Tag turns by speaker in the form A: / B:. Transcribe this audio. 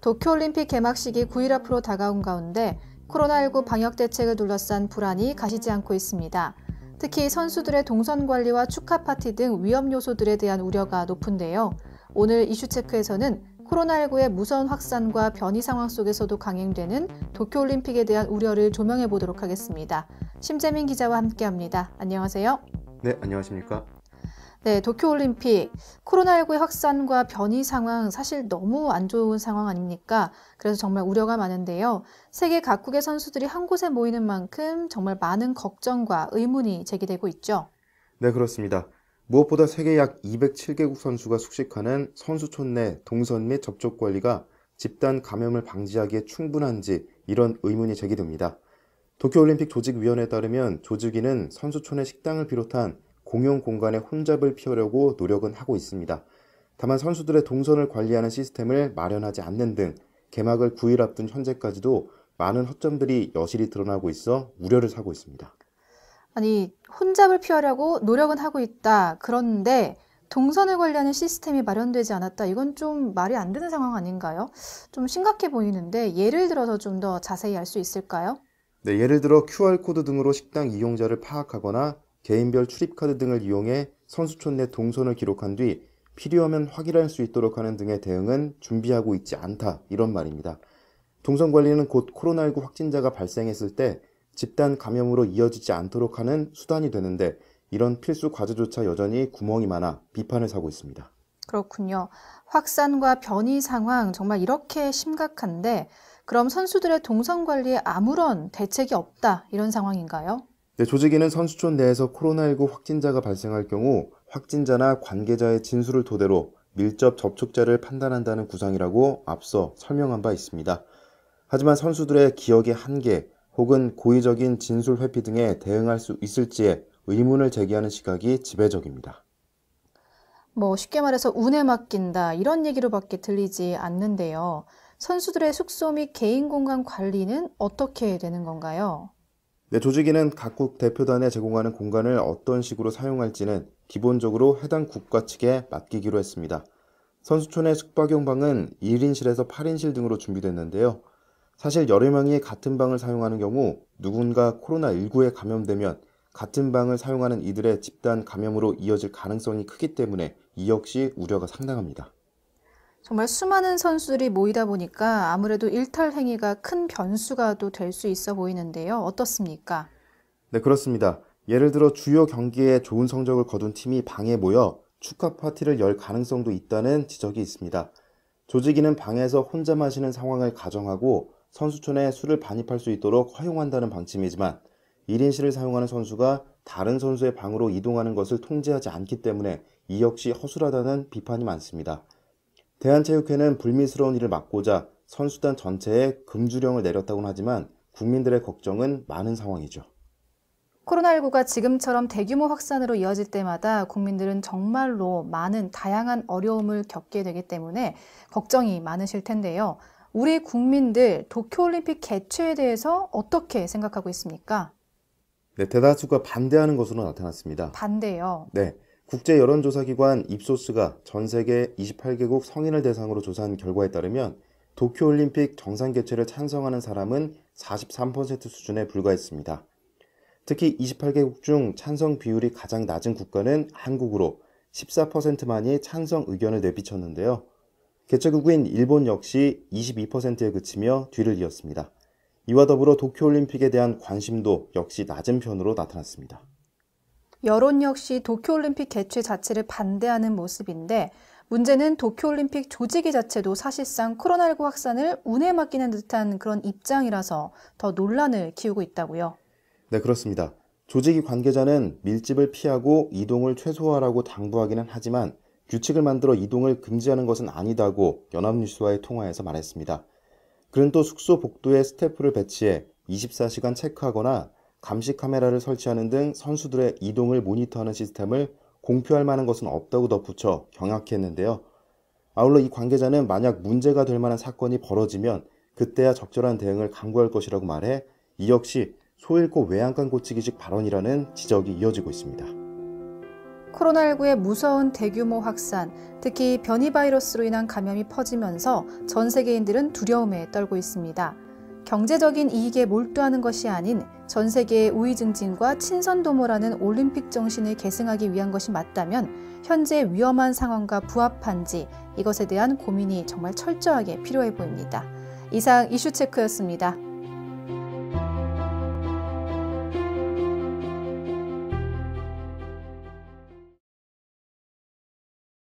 A: 도쿄올림픽 개막식이 9일 앞으로 다가온 가운데 코로나19 방역 대책을 둘러싼 불안이 가시지 않고 있습니다. 특히 선수들의 동선 관리와 축하 파티 등 위험 요소들에 대한 우려가 높은데요. 오늘 이슈 체크에서는 코로나19의 무선 확산과 변이 상황 속에서도 강행되는 도쿄올림픽에 대한 우려를 조명해 보도록 하겠습니다. 심재민 기자와 함께합니다. 안녕하세요.
B: 네, 안녕하십니까.
A: 네, 도쿄올림픽. 코로나19의 확산과 변이 상황 사실 너무 안 좋은 상황 아닙니까? 그래서 정말 우려가 많은데요. 세계 각국의 선수들이 한 곳에 모이는 만큼 정말 많은 걱정과 의문이 제기되고 있죠.
B: 네, 그렇습니다. 무엇보다 세계 약 207개국 선수가 숙식하는 선수촌 내 동선 및 접촉 관리가 집단 감염을 방지하기에 충분한지 이런 의문이 제기됩니다. 도쿄올림픽 조직위원회에 따르면 조직위는 선수촌의 식당을 비롯한 공용 공간에 혼잡을 피하려고 노력은 하고 있습니다. 다만 선수들의 동선을 관리하는 시스템을 마련하지 않는 등 개막을 9일 앞둔 현재까지도 많은 허점들이 여실히 드러나고 있어 우려를 사고 있습니다.
A: 아니, 혼잡을 피하려고 노력은 하고 있다. 그런데 동선을 관리하는 시스템이 마련되지 않았다. 이건 좀 말이 안 되는 상황 아닌가요? 좀 심각해 보이는데 예를 들어서 좀 더 자세히 알 수 있을까요?
B: 네, 예를 들어 QR코드 등으로 식당 이용자를 파악하거나 개인별 출입카드 등을 이용해 선수촌 내 동선을 기록한 뒤 필요하면 확인할 수 있도록 하는 등의 대응은 준비하고 있지 않다 이런 말입니다. 동선 관리는 곧 코로나19 확진자가 발생했을 때 집단 감염으로 이어지지 않도록 하는 수단이 되는데 이런 필수 과제조차 여전히 구멍이 많아 비판을 사고 있습니다.
A: 그렇군요. 확산과 변이 상황 정말 이렇게 심각한데 그럼 선수들의 동선 관리에 아무런 대책이 없다 이런 상황인가요?
B: 네, 조직위는 선수촌 내에서 코로나19 확진자가 발생할 경우 확진자나 관계자의 진술을 토대로 밀접 접촉자를 판단한다는 구상이라고 앞서 설명한 바 있습니다. 하지만 선수들의 기억의 한계 혹은 고의적인 진술 회피 등에 대응할 수 있을지에 의문을 제기하는 시각이 지배적입니다.
A: 뭐 쉽게 말해서 운에 맡긴다 이런 얘기로밖에 들리지 않는데요. 선수들의 숙소 및 개인 공간 관리는 어떻게 되는 건가요?
B: 네, 조직위는 각국 대표단에 제공하는 공간을 어떤 식으로 사용할지는 기본적으로 해당 국가 측에 맡기기로 했습니다. 선수촌의 숙박용 방은 1인실에서 8인실 등으로 준비됐는데요. 사실 여러 명이 같은 방을 사용하는 경우 누군가 코로나19에 감염되면 같은 방을 사용하는 이들의 집단 감염으로 이어질 가능성이 크기 때문에 이 역시 우려가 상당합니다.
A: 정말 수많은 선수들이 모이다 보니까 아무래도 일탈 행위가 큰 변수가 될 수 있어 보이는데요. 어떻습니까?
B: 네, 그렇습니다. 예를 들어 주요 경기에 좋은 성적을 거둔 팀이 방에 모여 축하 파티를 열 가능성도 있다는 지적이 있습니다. 조직위는 방에서 혼자 마시는 상황을 가정하고 선수촌에 술을 반입할 수 있도록 허용한다는 방침이지만 1인실을 사용하는 선수가 다른 선수의 방으로 이동하는 것을 통제하지 않기 때문에 이 역시 허술하다는 비판이 많습니다. 대한체육회는 불미스러운 일을 막고자 선수단 전체에 금주령을 내렸다고는 하지만 국민들의 걱정은 많은 상황이죠.
A: 코로나19가 지금처럼 대규모 확산으로 이어질 때마다 국민들은 정말로 많은 다양한 어려움을 겪게 되기 때문에 걱정이 많으실 텐데요. 우리 국민들 도쿄올림픽 개최에 대해서 어떻게 생각하고 있습니까?
B: 네, 대다수가 반대하는 것으로 나타났습니다.
A: 반대요?
B: 네. 국제 여론조사기관 입소스가 전 세계 28개국 성인을 대상으로 조사한 결과에 따르면 도쿄올림픽 정상 개최를 찬성하는 사람은 43% 수준에 불과했습니다. 특히 28개국 중 찬성 비율이 가장 낮은 국가는 한국으로 14%만이 찬성 의견을 내비쳤는데요. 개최국인 일본 역시 22%에 그치며 뒤를 이었습니다. 이와 더불어 도쿄올림픽에 대한 관심도 역시 낮은 편으로 나타났습니다.
A: 여론 역시 도쿄올림픽 개최 자체를 반대하는 모습인데 문제는 도쿄올림픽 조직이 자체도 사실상 코로나19 확산을 운에 맡기는 듯한 그런 입장이라서 더 논란을 키우고 있다고요.
B: 네, 그렇습니다. 조직이 관계자는 밀집을 피하고 이동을 최소화하라고 당부하기는 하지만 규칙을 만들어 이동을 금지하는 것은 아니다고 연합뉴스와의 통화에서 말했습니다. 그는 또 숙소 복도에 스태프를 배치해 24시간 체크하거나 감시 카메라를 설치하는 등 선수들의 이동을 모니터하는 시스템을 공표할 만한 것은 없다고 덧붙여 경악했는데요. 아울러 이 관계자는 만약 문제가 될 만한 사건이 벌어지면 그때야 적절한 대응을 강구할 것이라고 말해 이 역시 소일고 외양간 고치기식 발언이라는 지적이 이어지고 있습니다.
A: 코로나19의 무서운 대규모 확산, 특히 변이 바이러스로 인한 감염이 퍼지면서 전 세계인들은 두려움에 떨고 있습니다. 경제적인 이익에 몰두하는 것이 아닌 전 세계의 우위 증진과 친선 도모라는 올림픽 정신을 계승하기 위한 것이 맞다면 현재 위험한 상황과 부합한지 이것에 대한 고민이 정말 철저하게 필요해 보입니다. 이상 이슈체크였습니다.